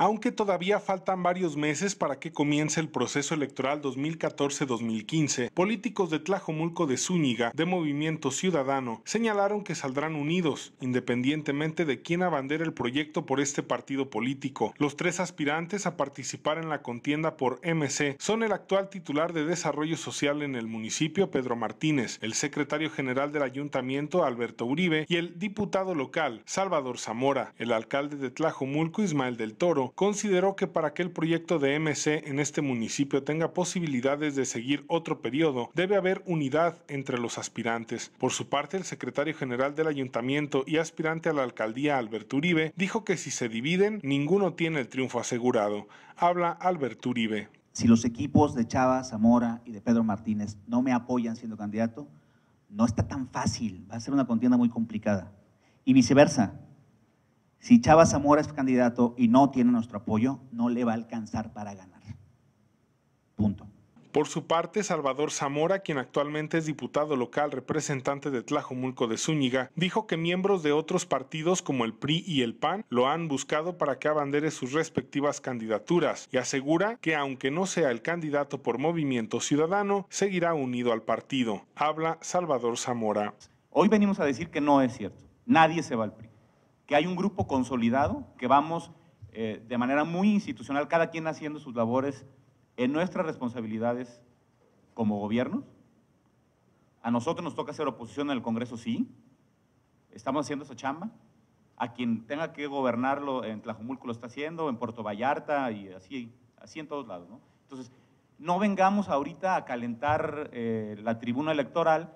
aunque todavía faltan varios meses para que comience el proceso electoral 2014-2015, políticos de Tlajomulco de Zúñiga, de Movimiento Ciudadano, señalaron que saldrán unidos, independientemente de quién abandere el proyecto por este partido político. Los tres aspirantes a participar en la contienda por MC son el actual titular de Desarrollo Social en el municipio, Pedro Martínez, el secretario general del ayuntamiento, Alberto Uribe, y el diputado local, Salvador Zamora, el alcalde de Tlajomulco, Ismael del Toro, consideró que para que el proyecto de MC en este municipio tenga posibilidades de seguir otro periodo, debe haber unidad entre los aspirantes. Por su parte, el secretario general del ayuntamiento y aspirante a la alcaldía, Albert Uribe, dijo que si se dividen, ninguno tiene el triunfo asegurado. Habla Alberto Uribe. Si los equipos de Chava, Zamora y de Pedro Martínez no me apoyan siendo candidato, no está tan fácil, va a ser una contienda muy complicada. Y viceversa, si Chava Zamora es candidato y no tiene nuestro apoyo, no le va a alcanzar para ganar. Punto. Por su parte, Salvador Zamora, quien actualmente es diputado local representante de Tlajomulco de Zúñiga, dijo que miembros de otros partidos como el PRI y el PAN lo han buscado para que abandere sus respectivas candidaturas y asegura que aunque no sea el candidato por Movimiento Ciudadano, seguirá unido al partido. Habla Salvador Zamora. Hoy venimos a decir que no es cierto. Nadie se va al PRI que hay un grupo consolidado, que vamos eh, de manera muy institucional, cada quien haciendo sus labores en nuestras responsabilidades como gobierno. A nosotros nos toca hacer oposición en el Congreso, sí. Estamos haciendo esa chamba. A quien tenga que gobernarlo en Tlajumulco lo está haciendo, en Puerto Vallarta y así, así en todos lados. Entonces, no vengamos ahorita a calentar eh, la tribuna electoral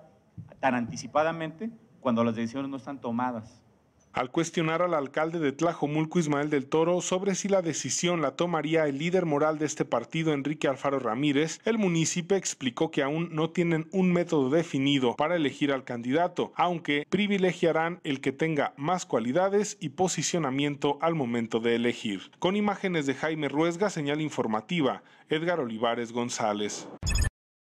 tan anticipadamente cuando las decisiones no están tomadas al cuestionar al alcalde de Tlajomulco Ismael del Toro sobre si la decisión la tomaría el líder moral de este partido Enrique Alfaro Ramírez, el municipio explicó que aún no tienen un método definido para elegir al candidato, aunque privilegiarán el que tenga más cualidades y posicionamiento al momento de elegir. Con imágenes de Jaime Ruesga, señal informativa, Edgar Olivares González.